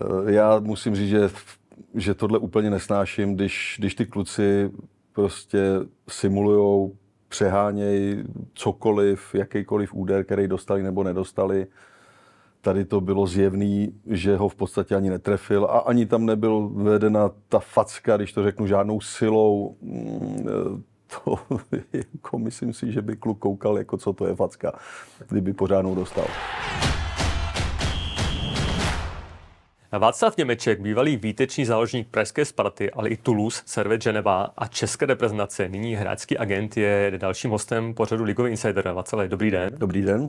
Eh, já musím říct, že, že tohle úplně nesnáším, když, když ty kluci prostě simulujou, přehánějí cokoliv, jakýkoliv úder, který dostali nebo nedostali. Tady to bylo zjevný, že ho v podstatě ani netrefil a ani tam nebyl vedena ta facka, když to řeknu, žádnou silou. Mm, eh, to, jako myslím si, že by kluk koukal, jako co to je facka, kdyby pořádnou dostal. Václav Němeček, bývalý výteční záložník Pražské Sparty, ale i Toulouse, Servet Geneva a České reprezentace, nyní hráčský agent, je dalším hostem pořadu Ligový Insider. Václav, dobrý den. Dobrý den.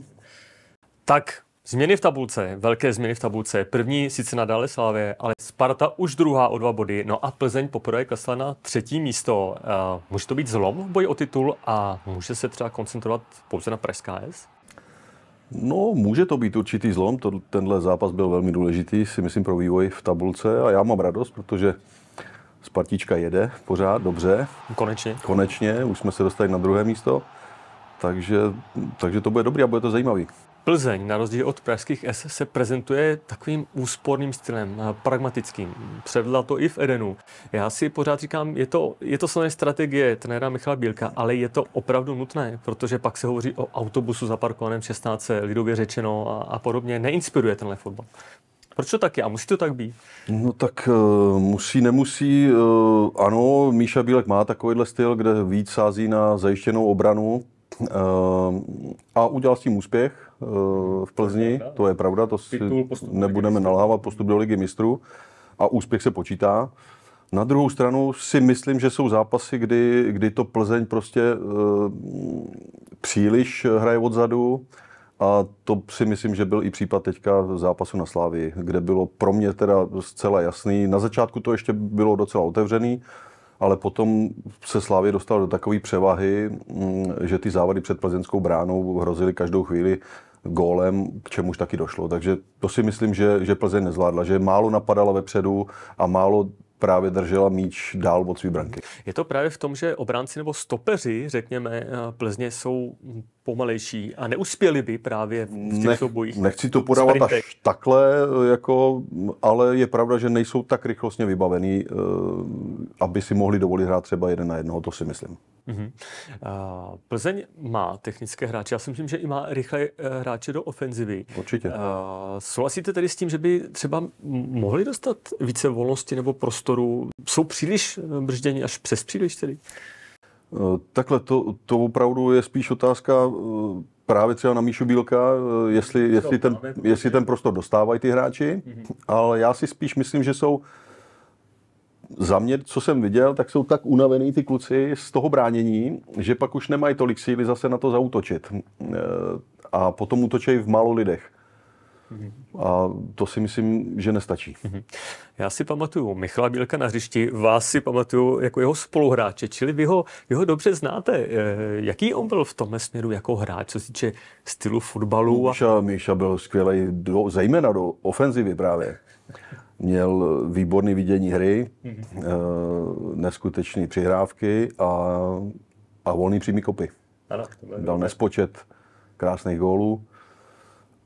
Tak, Změny v tabulce, velké změny v tabulce. První sice nadále Slávě, ale Sparta už druhá o dva body. No a Plzeň poprvé klesla na třetí místo. může to být zlom v boji o titul a může se třeba koncentrovat pouze na Pražská S? No, může to být určitý zlom. To, tenhle zápas byl velmi důležitý, si myslím, pro vývoj v tabulce a já mám radost, protože Spartička jede pořád dobře. Konečně. Konečně, už jsme se dostali na druhé místo. Takže, takže to bude dobrý a bude to zajímavý. Plzeň, na rozdíl od pražských S, se prezentuje takovým úsporným stylem, eh, pragmatickým. Předvedla to i v Edenu. Já si pořád říkám, je to, je to samozřejmě strategie trenéra Michala Bílka, ale je to opravdu nutné, protože pak se hovoří o autobusu zaparkovaném 16, lidově řečeno a, a podobně. Neinspiruje tenhle fotbal. Proč to tak je? A musí to tak být? No tak uh, musí, nemusí. Uh, ano, Míša Bílek má takovýhle styl, kde víc sází na zajištěnou obranu uh, a udělal s tím úspěch v Plzni, to je pravda, to si nebudeme nalávat postup do ligy mistrů a úspěch se počítá. Na druhou stranu si myslím, že jsou zápasy, kdy, kdy to Plzeň prostě e, příliš hraje odzadu a to si myslím, že byl i případ teďka zápasu na Slávii, kde bylo pro mě teda zcela jasný. Na začátku to ještě bylo docela otevřený, ale potom se Slávě dostal do takové převahy, mm, že ty závady před plzeňskou bránou hrozily každou chvíli gólem, k čemuž taky došlo. Takže to si myslím, že, že Plzeň nezvládla, že málo napadala vepředu a málo právě držela míč dál od své branky. Je to právě v tom, že obránci nebo stopeři, řekněme, eh, Plzně jsou pomalejší a neuspěli by právě v těch Nech, Nechci to podávat až takhle, eh, jako, ale je pravda, že nejsou tak rychlostně vybavení, eh, aby si mohli dovolit hrát třeba jeden na jednoho, to si myslím. Mm-hmm. Uh, Plzeň má technické hráče, já si myslím, že i má rychle eh, hráče do ofenzivy. Určitě. Uh, souhlasíte tedy s tím, že by třeba mohli dostat více volnosti nebo prostoru? Jsou příliš eh, brždění, až přes příliš tedy? Uh, takhle to, to opravdu je spíš otázka uh, právě třeba na Míšu Bílka, jestli, no, jestli, ten, jestli ten prostor dostávají ty hráči, mm-hmm. ale já si spíš myslím, že jsou za mě, co jsem viděl, tak jsou tak unavený ty kluci z toho bránění, že pak už nemají tolik síly zase na to zautočit. E, a potom útočejí v málo lidech. Mhm. A to si myslím, že nestačí. Mhm. Já si pamatuju Michala Bílka na hřišti, vás si pamatuju jako jeho spoluhráče, čili vy ho, vy ho dobře znáte. E, jaký on byl v tom směru jako hráč, co se týče stylu fotbalu? A... Míša, Míša byl skvělý, zejména do ofenzivy právě. Měl výborný vidění hry, mhm. eh, neskutečné přihrávky a, a volný přímý kopy. Ano, Dal nespočet krásných gólů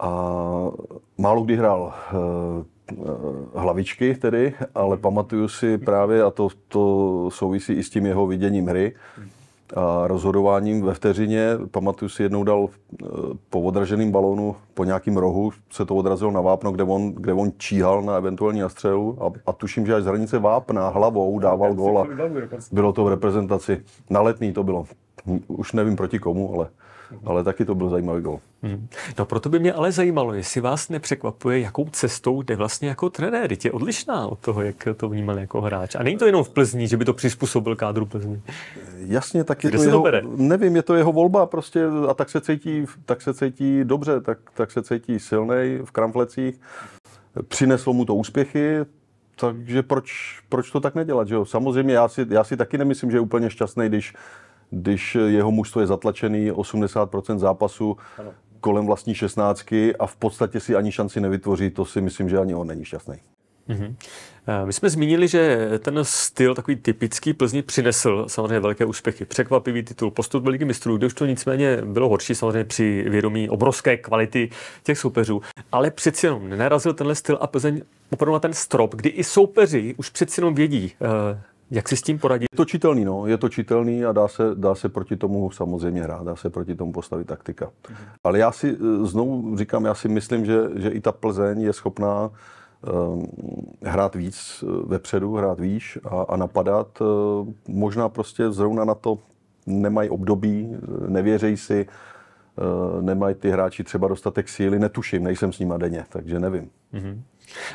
a málo kdy hrál eh, eh, hlavičky tedy, ale pamatuju si právě, a to, to souvisí i s tím jeho viděním hry, mhm a rozhodováním ve vteřině. Pamatuju si, jednou dal eh, po odraženém balónu po nějakém rohu, se to odrazilo na vápno, kde on, kde on číhal na eventuální nastřelu a, a tuším, že až z hranice vápna hlavou dával a Bylo to v reprezentaci. Na letný to bylo. Už nevím proti komu, ale ale taky to byl zajímavý gol. Hmm. No proto by mě ale zajímalo, jestli vás nepřekvapuje, jakou cestou jde vlastně jako trenér. Je odlišná od toho, jak to vnímal jako hráč. A není to jenom v Plzni, že by to přizpůsobil kádru Plzni. Jasně, tak je Kde to, jeho, to bere? nevím, je to jeho volba prostě a tak se cítí, tak se cítí dobře, tak, tak se cítí silnej v kramflecích. Přineslo mu to úspěchy, takže proč, proč to tak nedělat, že jo? Samozřejmě já si, já si taky nemyslím, že je úplně šťastný, když, když jeho mužstvo je zatlačený 80% zápasu ano. kolem vlastní šestnáctky a v podstatě si ani šanci nevytvoří, to si myslím, že ani on není šťastný. Mm-hmm. My jsme zmínili, že ten styl takový typický Plzni přinesl samozřejmě velké úspěchy. Překvapivý titul, postup velký ligy mistrů, kde už to nicméně bylo horší samozřejmě při vědomí obrovské kvality těch soupeřů. Ale přeci jenom nenarazil tenhle styl a Plzeň opravdu na ten strop, kdy i soupeři už přeci jenom vědí, eh, jak si s tím poradit? Je to čitelný, no. Je to čitelný a dá se, dá se proti tomu samozřejmě hrát, dá se proti tomu postavit taktika. Mhm. Ale já si eh, znovu říkám, já si myslím, že, že i ta Plzeň je schopná Ehm, hrát víc eh, vepředu, hrát výš a, a napadat. Eh, možná prostě zrovna na to nemají období, eh, nevěřejí si, nemají ty hráči třeba dostatek síly, netuším, nejsem s nima denně, takže nevím. Mm-hmm.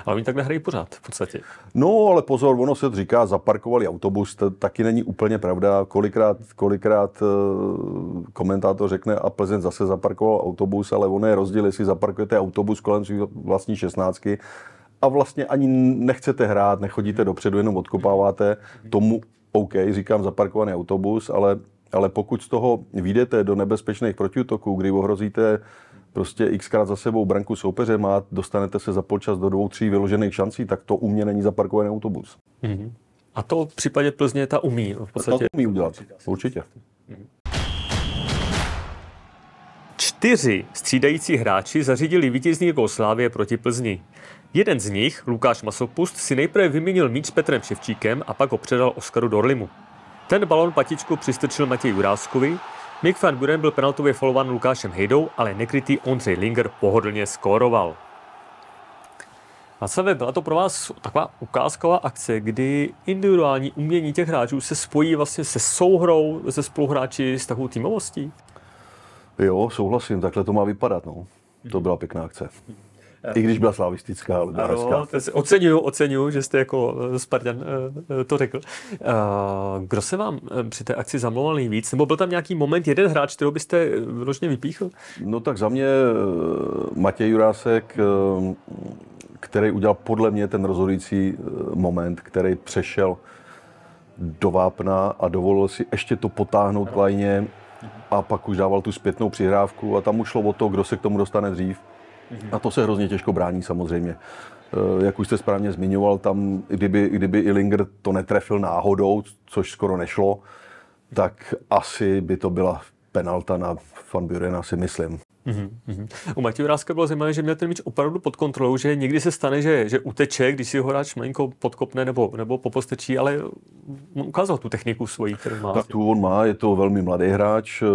Ale oni takhle hrají pořád, v podstatě. No, ale pozor, ono se říká, zaparkovali autobus, to taky není úplně pravda. Kolikrát, kolikrát komentátor řekne, a Plzeň zase zaparkoval autobus, ale ono je rozdíl, jestli zaparkujete autobus kolem svých vlastní šestnáctky, a vlastně ani nechcete hrát, nechodíte dopředu, jenom odkopáváte, tomu OK, říkám zaparkovaný autobus, ale, ale pokud z toho vyjdete do nebezpečných protiútoků, kdy ohrozíte prostě xkrát za sebou branku soupeře má, dostanete se za počas do dvou, tří vyložených šancí, tak to u mě není zaparkovaný autobus. Mm-hmm. A to v případě Plzně ta umí v podstatě. Ta to umí udělat, určitě. Čtyři střídající hráči zařídili vítězný gol Slávě proti Plzni. Jeden z nich, Lukáš Masopust, si nejprve vyměnil míč s Petrem Ševčíkem a pak ho předal Oskaru Dorlimu. Ten balon patičku přistrčil Matěj Juráskovi, Mick van Buren byl penaltově folovan Lukášem Hejdou, ale nekrytý Ondřej Linger pohodlně skóroval. Václave, byla to pro vás taková ukázková akce, kdy individuální umění těch hráčů se spojí vlastně se souhrou, se spoluhráči, s takovou týmovostí? Jo, souhlasím, takhle to má vypadat. No. To byla pěkná akce. Mhm. I když byla slavistická, ale byla ano, oceňuju, oceňuju, že jste jako eh, Spartan eh, eh, to řekl. Kdo se vám při té akci zamlouval nejvíc? Nebo byl tam nějaký moment, jeden hráč, kterou byste vyložně vypíchl? No tak za mě Matěj Jurásek, který udělal podle mě ten rozhodující moment, který přešel do vápna a dovolil si ještě to potáhnout v lajně a pak už dával tu zpětnou přihrávku a tam už šlo o to, kdo se k tomu dostane dřív. Mhm. A to se hrozně těžko brání samozřejmě. Eh, jak už jste správně zmiňoval, tam kdyby, kdyby Ilinger to netrefil náhodou, což skoro nešlo, tak asi by to byla penalta na Van Burena, si myslím. Mm-hmm. U Matěj Vrázka bylo zajímavé, že měl ten míč opravdu pod kontrolou, že někdy se stane, že, že uteče, když si ho hráč malinko podkopne nebo, nebo popostečí, ale ukázal tu techniku svoji, kterou má. Tak tu on má, je to velmi mladý hráč. Eh,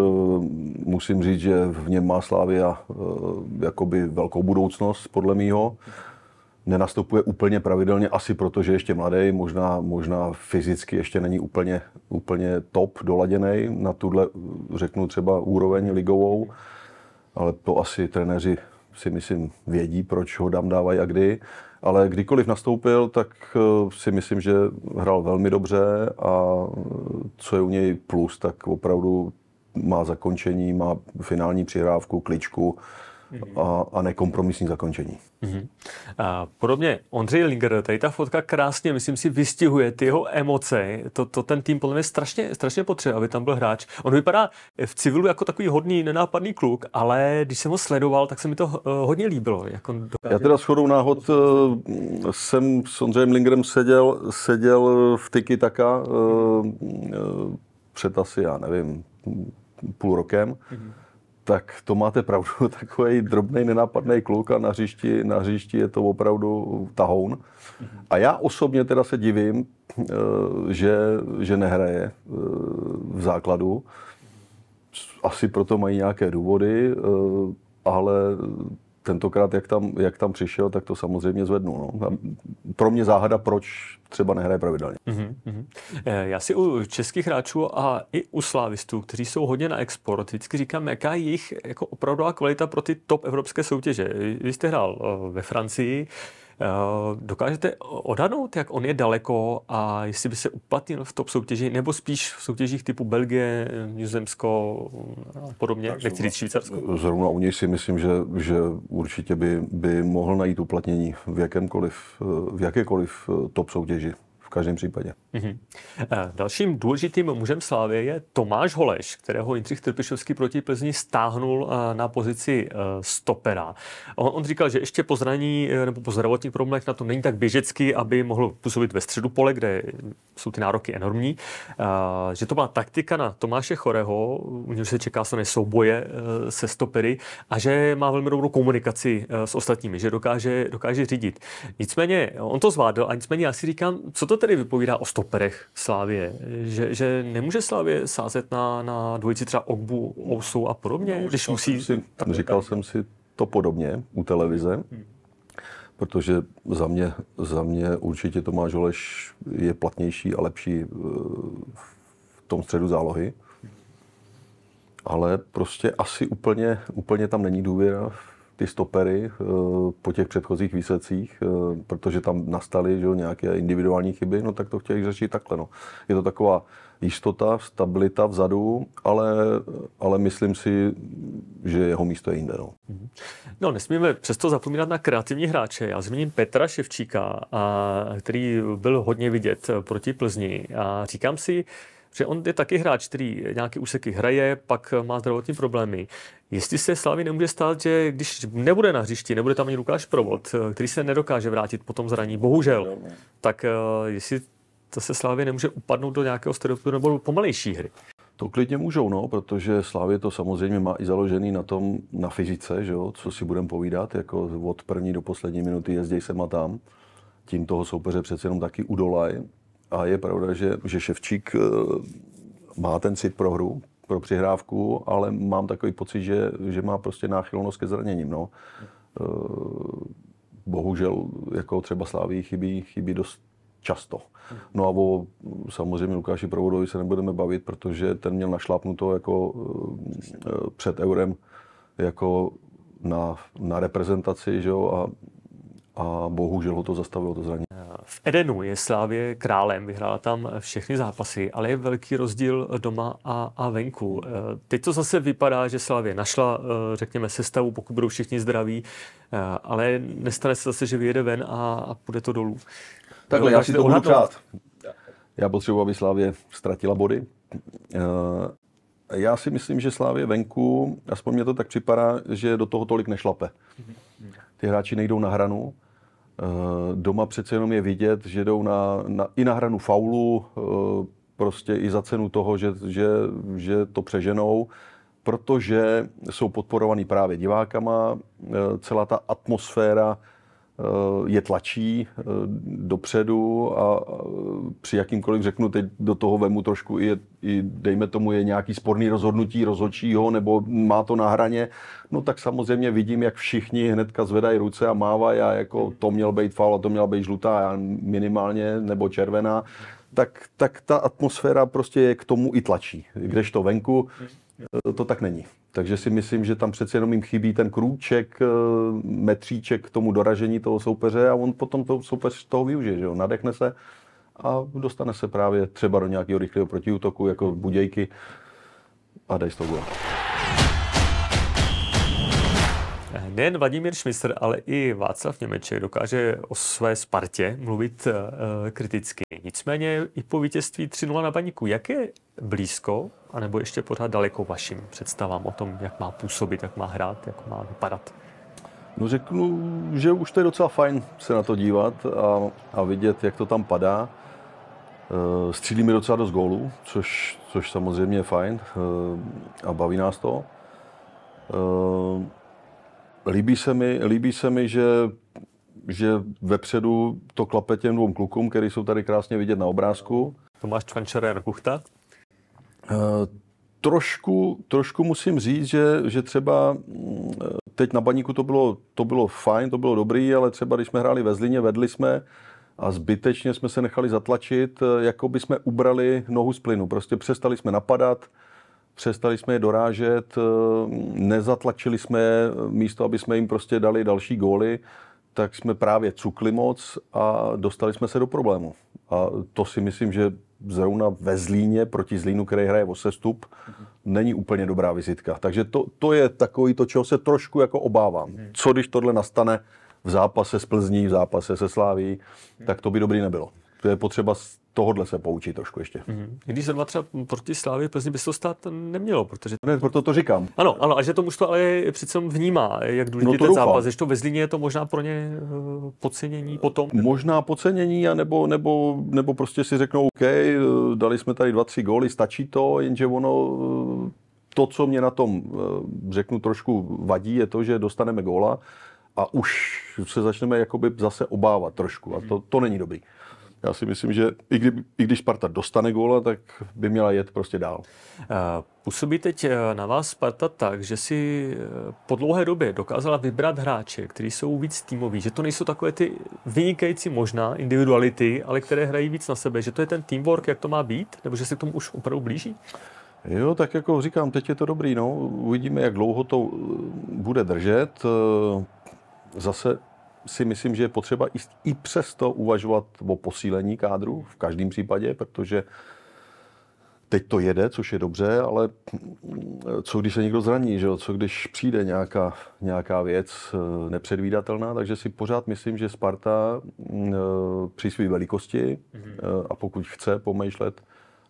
musím říct, že v něm má a eh, jakoby velkou budoucnost, podle mýho nenastupuje úplně pravidelně, asi proto, že ještě mladý, možná, možná fyzicky ještě není úplně, úplně top doladěný na tuhle, řeknu třeba úroveň ligovou ale to asi trenéři si myslím vědí, proč ho dám dávají a kdy. Ale kdykoliv nastoupil, tak eh, si myslím, že hrál velmi dobře a eh, co je u něj plus, tak opravdu má zakončení, má finální přihrávku, kličku, a, a nekompromisní zakončení. Mm-hmm. A podobně Ondřej Linger, tady ta fotka krásně, myslím si, vystihuje ty jeho emoce. To, to ten tým podle mě strašně, strašně potřebuje, aby tam byl hráč. On vypadá v civilu jako takový hodný, nenápadný kluk, ale když jsem ho sledoval, tak se mi to eh, hodně líbilo. Jak on dokáže... Já teda shodou náhod eh, jsem s Ondřejem Lingerem seděl, seděl v Tiki Taka eh, před asi, já nevím, půl rokem. Mm-hmm tak to máte pravdu, takový drobný nenápadný kluk a na hřišti, na hřišti je to opravdu tahoun. A já osobně teda se divím, eh, že, že nehraje eh, v základu. Asi proto mají nějaké důvody, eh, ale tentokrát, jak tam, jak tam přišel, tak to samozřejmě zvednu. No. A pro mě záhada, proč třeba nehraje pravidelně. Mm-hmm. Já si u českých hráčů a i u slávistů, kteří jsou hodně na export, vždycky říkám, jaká je jejich jako opravdová kvalita pro ty top evropské soutěže. Vy jste hrál eh, ve Francii, Eh, dokážete odhadnout, jak on je daleko a jestli by se uplatnil v top soutěži, nebo spíš v soutěžích typu Belgie, Nizozemsko a podobně, tak nechci říct Švýcarsko? Eh, zrovna u něj si myslím, že, že určitě by, by mohl najít uplatnění v, jakémkoliv, eh, v jakékoliv top soutěži, v každém případě. Mm-hmm. Dalším důležitým mužem Slávy je Tomáš Holeš, kterého Jindřich Trpišovský proti Plzni stáhnul eh, na pozici eh, stopera. On, on říkal, že ještě po zraní nebo po zdravotních problémech na to není tak běžecký, aby mohl působit ve středu pole, kde jsou ty nároky enormní. Že to má taktika na Tomáše Choreho, u něj se čeká se souboje se stopery a že má velmi dobrou komunikaci s ostatními, že dokáže, dokáže řídit. Nicméně on to zvládl a nicméně já si říkám, co to tedy vypovídá o stoperu? stoperech Slávě, že, že nemůže Slávě sázet na, na dvojici třeba Ogbu, Ousou a podobně, no, když musí... Si, říkal jsem si to podobně u televize, hmm. protože za mě, za mě určitě Tomáš Oleš je platnější a lepší eh, v tom středu zálohy, hmm. ale prostě asi úplně, úplně tam není důvěra ty stopery eh, po těch předchozích výsledcích, eh, protože tam nastaly že, nějaké individuální chyby, no tak to chtěli řešit takhle. No. Je to taková jistota, stabilita vzadu, ale, ale myslím si, že jeho místo je jinde. No. Mhm. no, nesmíme přesto zapomínat na kreativní hráče. Já zmíním Petra Ševčíka, a, který byl hodně vidět eh, proti Plzni. A říkám si, že on je taky hráč, který nějaké úseky hraje, pak má zdravotní problémy. Jestli se Slavy nemůže stát, že když nebude na hřišti, nebude tam ani Lukáš Provod, který se nedokáže vrátit po tom zraní, bohužel, tak eh, jestli to se Slávě nemůže upadnout do nějakého stereotypu nebo pomalejší hry. To klidně můžou, no, protože Slávě to samozřejmě má i založený na tom, na fyzice, že jo, co si budeme povídat, jako od první do poslední minuty jezděj sem a tam. Tím toho soupeře přece jenom taky udolaj, a je pravda, že, že Ševčík eh, má ten cit pro hru, pro přihrávku, ale mám takový pocit, že, že má prostě náchylnost ke zraněním. No. Eh, bohužel, jako třeba Sláví chybí, chybí dost často. No a o samozřejmě Lukáši Provodovi se nebudeme bavit, protože ten měl našlápnuto jako eh, před eurem jako na, na reprezentaci, že jo, a a bohužel ho to zastavilo to zranění. V Edenu je Slávě králem, vyhrála tam všechny zápasy, ale je velký rozdíl doma a, a venku. E, teď to zase vypadá, že Slávě našla, e, řekněme, sestavu, pokud budou všichni zdraví, e, ale nestane se zase, že vyjede ven a, a půjde to dolů. Takhle, já si to budu přát. Já potřebuji, aby Slávě ztratila body. Já si myslím, že Slávě venku, aspoň mě to tak připadá, že do toho tolik nešlape. Mm-hmm ty hráči nejdou na hranu. Eh, doma přece jenom je vidět, že jdou na, na, i na hranu faulu, eh, prostě i za cenu toho, že, že, že to přeženou, protože jsou podporovaný právě divákama, eh, celá ta atmosféra Eh, je tlačí eh, dopředu a eh, při jakýmkoliv, řeknu, teď do toho vemu trošku i, i dejme tomu, je nějaký sporný rozhodnutí rozhodčího nebo má to na hraně, no tak samozřejmě vidím, jak všichni hnedka zvedají ruce a mávají a jako to měl být faul a to měla být žlutá a minimálně nebo červená, tak, tak ta atmosféra prostě je k tomu i tlačí. Kdežto venku, Eh, to tak není. Takže si myslím, že tam přece jenom jim chybí ten krůček, eh, metříček k tomu doražení toho soupeře a on potom to soupeř toho využije, že jo? nadechne se a dostane se právě třeba do nějakého rychlého protiútoku, jako budějky a dej z toho gola. Nejen Vladimír Šmistr, ale i Václav Němeček dokáže o své Spartě mluvit eh, kriticky. Nicméně i po vítězství 3-0 na baníku, jak je blízko anebo ještě pořád daleko vašim představám o tom, jak má působit, jak má hrát, jak má vypadat? No řeknu, že už to je docela fajn se na to dívat a, a vidět, jak to tam padá. E, střílíme docela dost gólů, což, což samozřejmě je fajn e, a baví nás to. E, líbí, se mi, líbí se mi, že že vepředu to klape těm dvou klukům, který jsou tady krásně vidět na obrázku. Tomáš a Kuchta Eh, trošku, trošku musím říct, že, že třeba eh, teď na baníku to bylo, to bylo fajn, to bylo dobrý, ale třeba když jsme hráli ve Zlíně vedli jsme a zbytečně jsme se nechali zatlačit, eh, jako by jsme ubrali nohu z plynu. Prostě přestali jsme napadat, přestali jsme je dorážet, nezatlačili jsme místo, aby jsme jim prostě dali další góly, tak jsme právě cukli moc a dostali jsme se do problému. A to si myslím, že zrovna ve Zlíně proti Zlínu, který hraje o sestup, mm-hmm. není úplně dobrá vizitka. Takže to, to je takový to, čeho se trošku jako obávám. Mm-hmm. Co když tohle nastane v zápase s Plzní, v zápase se Sláví, mm-hmm. tak to by dobrý nebylo. To je potřeba tohodle se poučit trošku ještě. Mm-hmm. Když zrovna třeba proti Slávě Plzni by se to stát nemělo, protože... Ne, proto to říkám. Ano, ano, a že to to, ale přece vnímá, jak no důležitý no ten doufám. zápas. Že to ve Zlíně je to možná pro ně eh, podcenění potom? Možná podcenění, anebo, nebo, nebo prostě si řeknou, OK, eh, dali jsme tady dva, tři góly, stačí to, jenže ono eh, to, co mě na tom, řeknu, trošku vadí, je to, že dostaneme góla a už se začneme jakoby zase obávat trošku a to, to není dobrý já si myslím, že i, kdy, i když Sparta dostane góla, tak by měla jet prostě dál. Eh, působí teď eh, na vás Sparta tak, že si eh, po dlouhé době dokázala vybrat hráče, kteří jsou víc týmoví, že to nejsou takové ty vynikající možná individuality, ale které hrají víc na sebe, že to je ten teamwork, jak to má být, nebo že se k tomu už opravdu blíží? Jo, tak jako říkám, teď je to dobrý, no. Uvidíme, jak dlouho to bude držet. Zase si myslím, že je potřeba i přesto uvažovat o posílení kádru v každém případě, protože teď to jede, což je dobře, ale co když se někdo zraní, že jo? co když přijde nějaká, nějaká věc eh, nepředvídatelná, takže si pořád myslím, že Sparta mm, eh, při své velikosti mhm. eh, a pokud chce pomýšlet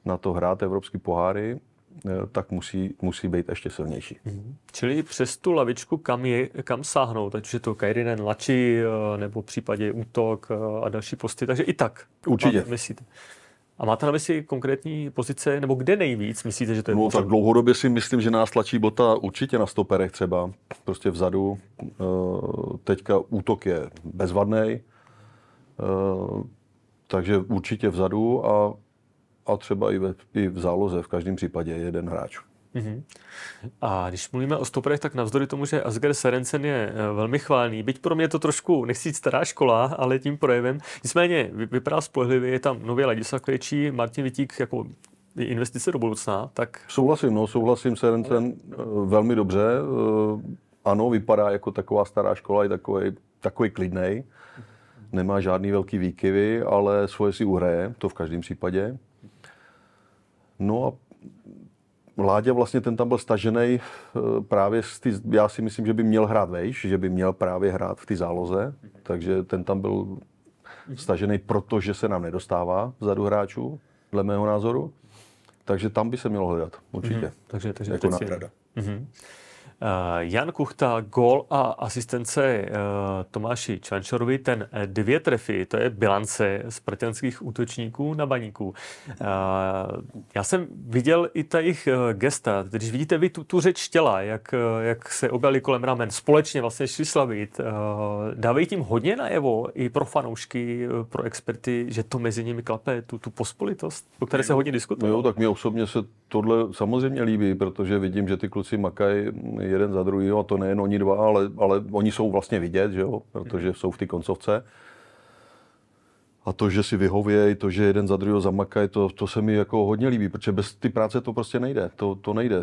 na to hrát evropský poháry, Eh, tak musí, musí být ještě silnější. Mm-hmm. Čili přes tu lavičku, kam, je, kam sáhnou, takže to Kairinen Lači eh, nebo případě Útok eh, a další posty, takže i tak. Určitě. Myslíte. A máte na mysli konkrétní pozice, nebo kde nejvíc myslíte, že to je? No, tak dlouhodobě si myslím, že nás tlačí bota určitě na stoperech třeba, prostě vzadu. Teďka útok je bezvadný, takže určitě vzadu a a třeba i, ve, i v záloze v každém případě jeden hráč. Mm-hmm. A když mluvíme o stoperech, tak navzdory tomu, že Asger Serencen je eh, velmi chválný, byť pro mě to trošku, nechci jít stará škola, ale tím projevem, nicméně vypadá spolehlivě, je tam nově Ladislav Krejčí, Martin Vitík jako investice do budoucna, tak... Souhlasím, no, souhlasím Serencen eh, velmi dobře. Eh, ano, vypadá jako taková stará škola, je takový, takový klidnej, nemá žádný velký výkyvy, ale svoje si uhraje, to v každém případě. No a Láďa vlastně ten tam byl stažený eh, právě z ty, já si myslím, že by měl hrát vejš, že by měl právě hrát v té záloze, takže ten tam byl stažený, protože se nám nedostává vzadu hráčů, dle mého názoru. Takže tam by se mělo hledat, určitě. Mm-hmm. Takže, takže jako náhrada. Mm-hmm. Eh, Jan Kuchta, gol a asistence eh, Tomáši Čančorovi, ten eh, dvě trefy, to je bilance z spartanských útočníků na baníku. Já jsem viděl i ta jejich gesta, když vidíte vy tu, tu řeč těla, jak, jak se objali kolem ramen, společně vlastně šli slavit, dávají tím hodně najevo i pro fanoušky, pro experty, že to mezi nimi klape, tu, tu pospolitost, o které se no, hodně diskutuje. No jo, tak mě osobně se tohle samozřejmě líbí, protože vidím, že ty kluci makají jeden za druhého, a to nejen oni dva, ale, ale oni jsou vlastně vidět, že jo, protože mhm. jsou v té koncovce. A to, že si vyhovějí, to, že jeden za druhého zamakají, to, to se mi jako hodně líbí, protože bez ty práce to prostě nejde. To, to nejde.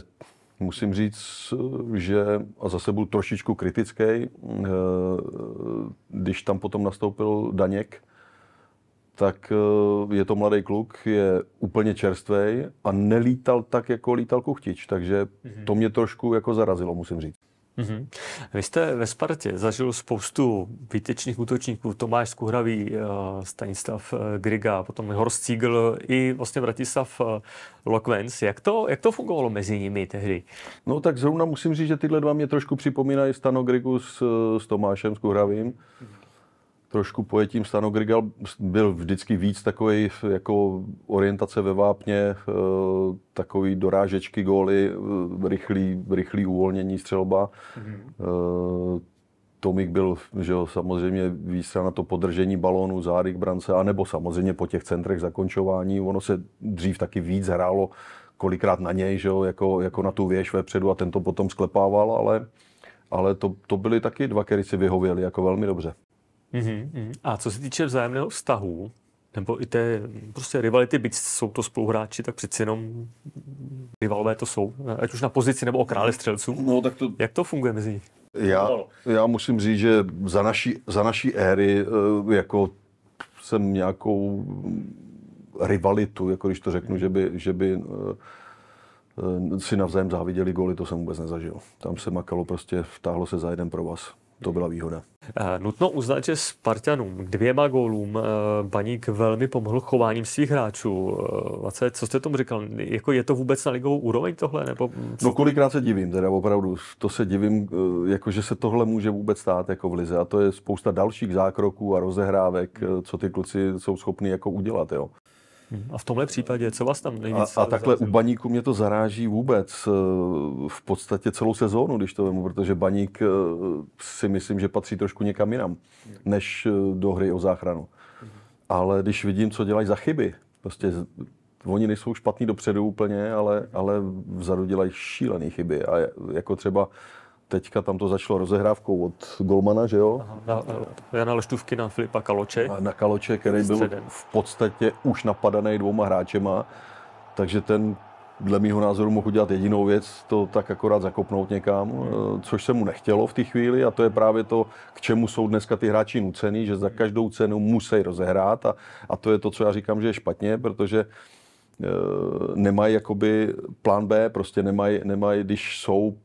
Musím říct, že, a zase byl trošičku kritický, eh, když tam potom nastoupil Daněk, tak eh, je to mladý kluk, je úplně čerstvý a nelítal tak, jako lítal Kuchtič, takže mhm. to mě trošku jako zarazilo, musím říct. Mm-hmm. Vy jste ve Spartě zažil spoustu výtečných útočníků, Tomáš Skuhravý, eh, Stanislav eh, Griga, potom Horst Siegel i vlastně Vratislav Lokvens. Jak to, jak to fungovalo mezi nimi tehdy? No tak zrovna musím říct, že tyhle dva mě trošku připomínají Stano Grigu s, s Tomášem Skuhravým. Mm-hmm trošku pojetím Stano Grigal byl vždycky víc takový jako orientace ve vápně, eh, takový dorážečky, góly, eh, rychlý, rychlý uvolnění střelba. Mm-hmm. Tomik byl, že jo, samozřejmě víc na to podržení balónu, zády k brance, anebo samozřejmě po těch centrech zakončování. Ono se dřív taky víc hrálo kolikrát na něj, že jo, jako, jako na tu věž vepředu a ten to potom sklepával, ale ale to, to byly taky dva, které si vyhověli jako velmi dobře. Mm-hmm, mm-hmm. A co se týče vzájemného vztahu, nebo i té prostě rivality, byť jsou to spoluhráči, tak přeci jenom rivalové to jsou, ať už na pozici nebo o krále střelců. No, tak to... Jak to funguje mezi nich? Já, já musím říct, že za naší, za naší éry eh, jako jsem nějakou rivalitu, jako když to řeknu, že by, že by eh, eh, si navzájem záviděli góly, to jsem vůbec nezažil. Tam se makalo prostě, vtáhlo se za jeden pro vás to byla výhoda. Eh, nutno uznat, že Spartanům dvěma gólům eh, Baník velmi pomohl chováním svých hráčů. Vace, eh, co jste tomu říkal? Jako je to vůbec na ligovou úroveň tohle? Nebo no kolikrát se divím, teda opravdu. To se divím, jako že se tohle může vůbec stát jako v lize. A to je spousta dalších zákroků a rozehrávek, co ty kluci jsou schopni jako udělat. Jo. A v tomhle případě, co vás tam nejvíc... A, a takhle záleží? u baníku mě to zaráží vůbec eh, v podstatě celou sezónu, když to vemu, protože baník eh, si myslím, že patří trošku někam jinam, než eh, do hry o záchranu. Ale když vidím, co dělají za chyby, prostě oni nejsou špatní dopředu úplně, ale, ale vzadu dělají šílené chyby. A jako třeba Teďka tam to začalo rozehrávkou od Golmana, že jo? Aha, na, eh, na Leštůvky na Filipa Kaloče. Na Kaloče, který byl v podstatě už napadaný dvouma hráčema, takže ten dle mého názoru mohl udělat jedinou věc, to tak akorát zakopnout někam, eh, což se mu nechtělo v té chvíli a to je právě to, k čemu jsou dneska ty hráči nucený, že za každou cenu musí rozehrát a, a to je to, co já říkám, že je špatně, protože eh, nemají jakoby plán B, prostě nemají, nemaj, když jsou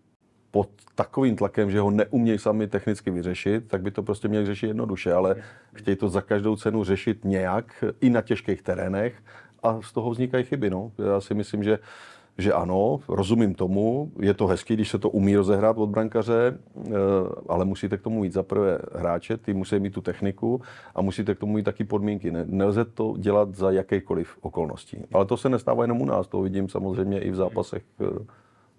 pod takovým tlakem, že ho neumějí sami technicky vyřešit, tak by to prostě měli řešit jednoduše, ale chtějí to za každou cenu řešit nějak, i na těžkých terénech a z toho vznikají chyby. No. Já si myslím, že že ano, rozumím tomu, je to hezký, když se to umí rozehrát od brankaře, eh, ale musíte k tomu mít za prvé hráče, ty musí mít tu techniku a musíte k tomu mít taky podmínky. nelze to dělat za jakékoliv okolností. Ale to se nestává jenom u nás, to vidím samozřejmě i v zápasech eh,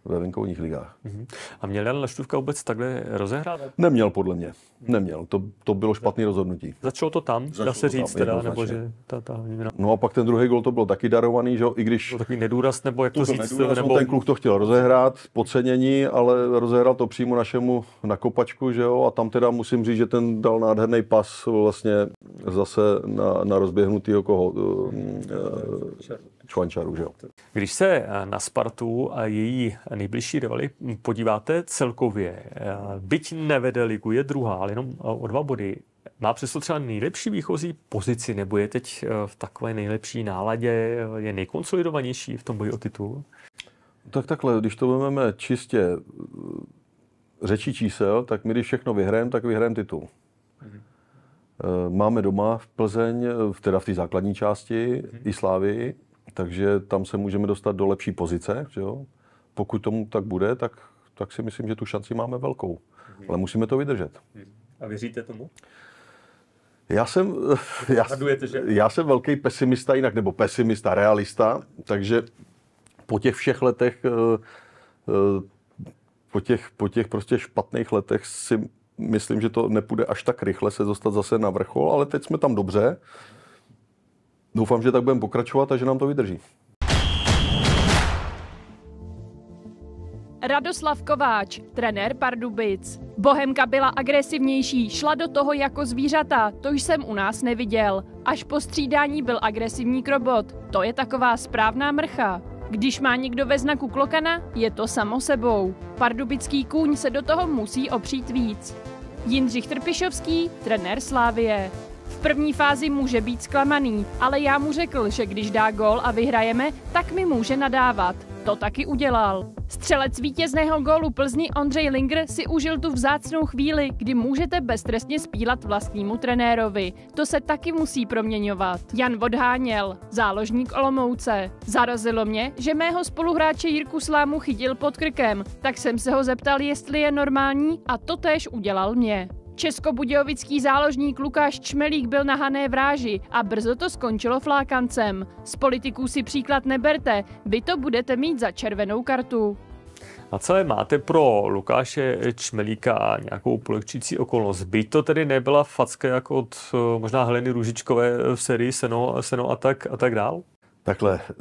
ve venkovních ligách. Mhm. A měl Jan Leštůvka vůbec takhle rozehrát? Neměl, podle mě. Neměl. To, to bylo špatné rozhodnutí. Začalo to tam, Začalo dá se říct, tam, teda, nebo že ta, ta No a pak ten druhý gol to byl taky darovaný, že i když... Byl takový nedůraz, nebo jak to, to říct, nedůraz, nebo... No, ten kluk to chtěl rozehrát, podcenění, ale rozehrál to přímo našemu na kopačku, že jo, a tam teda musím říct, že ten dal nádherný pas vlastně zase na, na rozběhnutý koho... Uh, čvančarů. Že? Když se eh, na Spartu a její nejbližší rivali podíváte celkově, eh, byť nevede ligu, je druhá, ale jenom eh, o dva body, má přesto třeba nejlepší výchozí pozici, nebo je teď v takové nejlepší náladě, je nejkonsolidovanější v tom boji o titul? Tak takhle, když to vezmeme čistě řeči čísel, tak my když všechno vyhrajeme, tak vyhrajeme titul. Mhm. Máme doma v Plzeň, teda v té základní části, mm-hmm. i Slávii, takže tam se můžeme dostat do lepší pozice. Že jo? Pokud tomu tak bude, tak, tak si myslím, že tu šanci máme velkou. Hmm. Ale musíme to vydržet. Hmm. A věříte tomu? Já jsem, já, já jsem velký pesimista jinak, nebo pesimista, realista, takže po těch všech letech, eh, eh, po těch, po těch prostě špatných letech si myslím, že to nepůjde až tak rychle se dostat zase na vrchol, ale teď jsme tam dobře. Doufám, že tak budeme pokračovat a že nám to vydrží. Radoslav Kováč, trenér Pardubic. Bohemka byla agresivnější, šla do toho jako zvířata, to už jsem u nás neviděl. Až po střídání byl agresivní krobot, to je taková správná mrcha. Když má někdo ve znaku klokana, je to samo sebou. Pardubický kůň se do toho musí opřít víc. Jindřich Trpišovský, trenér Slávie první fázi může být zklamaný, ale já mu řekl, že když dá gol a vyhrajeme, tak mi může nadávat. To taky udělal. Střelec vítězného gólu Plzni Ondřej Linger si užil tu vzácnou chvíli, kdy můžete beztrestně spílat vlastnímu trenérovi. To se taky musí proměňovat. Jan Vodháněl, záložník Olomouce. Zarazilo mě, že mého spoluhráče Jirku Slámu chytil pod krkem, tak jsem se ho zeptal, jestli je normální a to též udělal mě. Českobudějovický záložník Lukáš Čmelík byl na hané vráži a brzo to skončilo flákancem. Z politiků si příklad neberte, vy to budete mít za červenou kartu. A celé máte pro Lukáše Čmelíka nějakou polehčící okolnost. Byť to tedy nebyla facka jako od eh, možná Heleny Růžičkové v sérii Seno, Seno a, tak, a tak dál? Takhle, eh,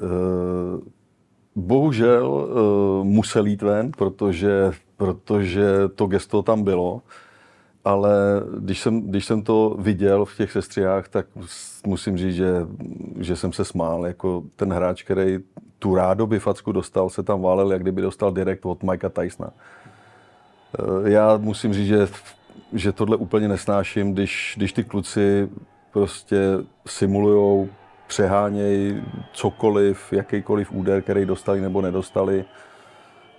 bohužel eh, musel jít ven, protože, protože to gesto tam bylo ale když jsem, když jsem to viděl v těch sestřiách, tak musím říct, že, že jsem se smál. Jako ten hráč, který tu rádo by facku dostal, se tam válel, jak kdyby dostal direkt od Mikea Tysona. Eh, já musím říct, že, že tohle úplně nesnáším, když, když ty kluci prostě simulují, přehánějí cokoliv, jakýkoliv úder, který dostali nebo nedostali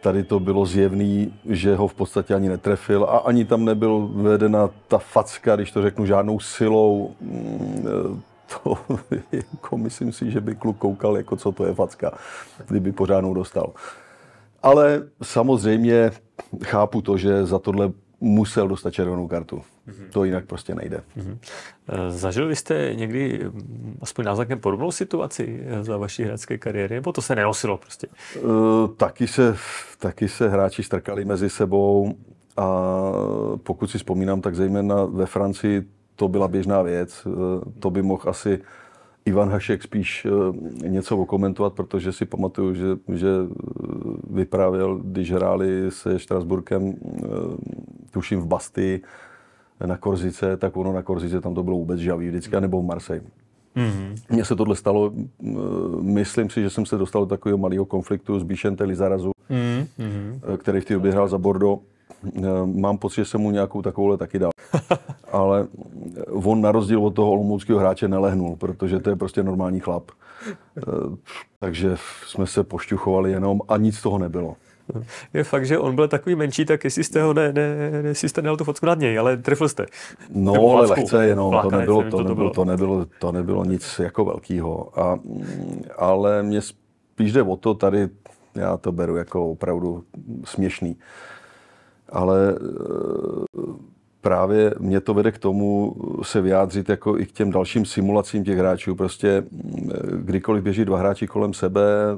Tady to bylo zjevný, že ho v podstatě ani netrefil a ani tam nebyl vedena ta facka, když to řeknu, žádnou silou. Mm, e, to, jako myslím si, že by kluk koukal, jako co to je facka, kdyby pořádnou dostal. Ale samozřejmě chápu to, že za tohle musel dostat červenou kartu. Mm-hmm. To jinak prostě nejde. Mm-hmm. Zažil jste někdy mm, aspoň náznakem podobnou situaci eh, za vaší hráčské kariéry, nebo to se nenosilo prostě? Uh, taky, se, taky se hráči strkali mezi sebou a pokud si vzpomínám, tak zejména ve Francii to byla běžná věc. To by mohl asi Ivan Hašek spíš něco okomentovat, protože si pamatuju, že, že vyprávěl, když hráli se Štrasburkem, tuším v Bastii, na Korzice, tak ono na Korzice tam to bylo vůbec žavý vždycky, nebo v Marseille. Mm-hmm. se tohle stalo, myslím si, že jsem se dostal do takového malého konfliktu s Bíšente Lizarazu, mm-hmm. Mhm, eh, který v té době hrál za bordo. Eh, mám pocit, že jsem mu nějakou takovouhle taky dal. Ale eh, on na rozdíl od toho olomouckého hráče nelehnul, protože to je prostě normální chlap. Takže jsme se pošťuchovali jenom a nic z toho nebylo. Je fakt, že on byl takový menší, tak jestli jste ho ne, ne, ne jestli jste tu fotku nad něj, ale trefil jste. No, ale lehce jenom, to, nebylo, to, nebylo, to, nebylo, to nebylo nic jako velkého. A, mm, ale mě spíš jde o to, tady já to beru jako opravdu směšný. Ale e, právě mě to vede k tomu se vyjádřit jako i k těm dalším simulacím těch hráčů. Prostě mm, kdykoliv běží dva hráči kolem sebe, eh,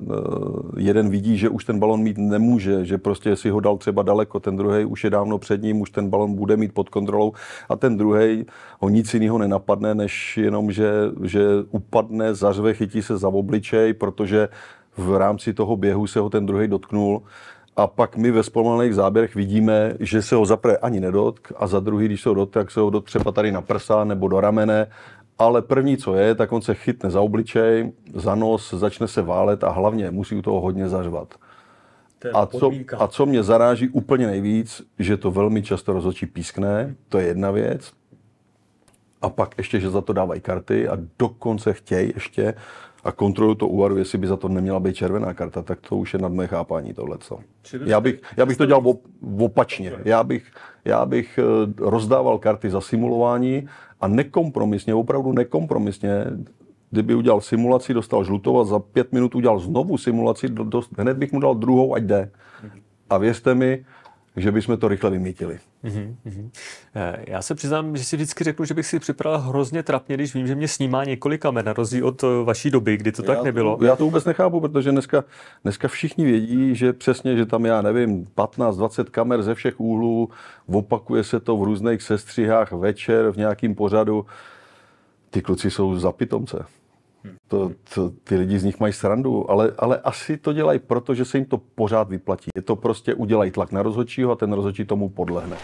jeden vidí, že už ten balon mít nemůže, že prostě si ho dal třeba daleko, ten druhý už je dávno před ním, už ten balon bude mít pod kontrolou a ten druhý ho nic jiného nenapadne, než jenom, že, že upadne, zařve, chytí se za obličej, protože v rámci toho běhu se ho ten druhý dotknul a pak my ve zpomalených záběrech vidíme, že se ho zaprvé ani nedotk a za druhý, když se ho dotk, tak se ho dotk třeba tady na prsa nebo do ramene ale první, co je, tak on se chytne za obličej, za nos, začne se válet a hlavně musí u toho hodně zařvat. A co, a co mě zaráží úplně nejvíc, že to velmi často rozhodčí pískne, to je jedna věc. A pak ještě, že za to dávají karty a dokonce chtějí ještě a kontroluju to úvaru, jestli by za to neměla být červená karta, tak to už je nad moje chápání tohle Já bych, já bych to dělal opačně. Já bych, eh, já bych rozdával karty za simulování a nekompromisně, opravdu nekompromisně, kdyby udělal simulaci, dostal žlutou a za pět minut udělal znovu simulaci, dost, hned bych mu dal druhou, ať jde. A věřte mi, že bychom to rychle vymítili. Mm-hmm. Já se přiznám, že si vždycky řeknu, že bych si připravil hrozně trapně, když vím, že mě snímá několik kamer, na rozdíl od eh, vaší doby, kdy to já tak nebylo. To, já to vůbec nechápu, protože dneska, dneska všichni vědí, že přesně, že tam, já nevím, 15-20 kamer ze všech úhlů, opakuje se to v různých sestřihách večer, v nějakém pořadu. Ty kluci jsou za pitomce. To, to, ty lidi z nich mají srandu, ale, ale asi to dělají proto, že se jim to pořád vyplatí. Je to prostě udělají tlak na rozhodčího a ten rozhodčí tomu podlehne.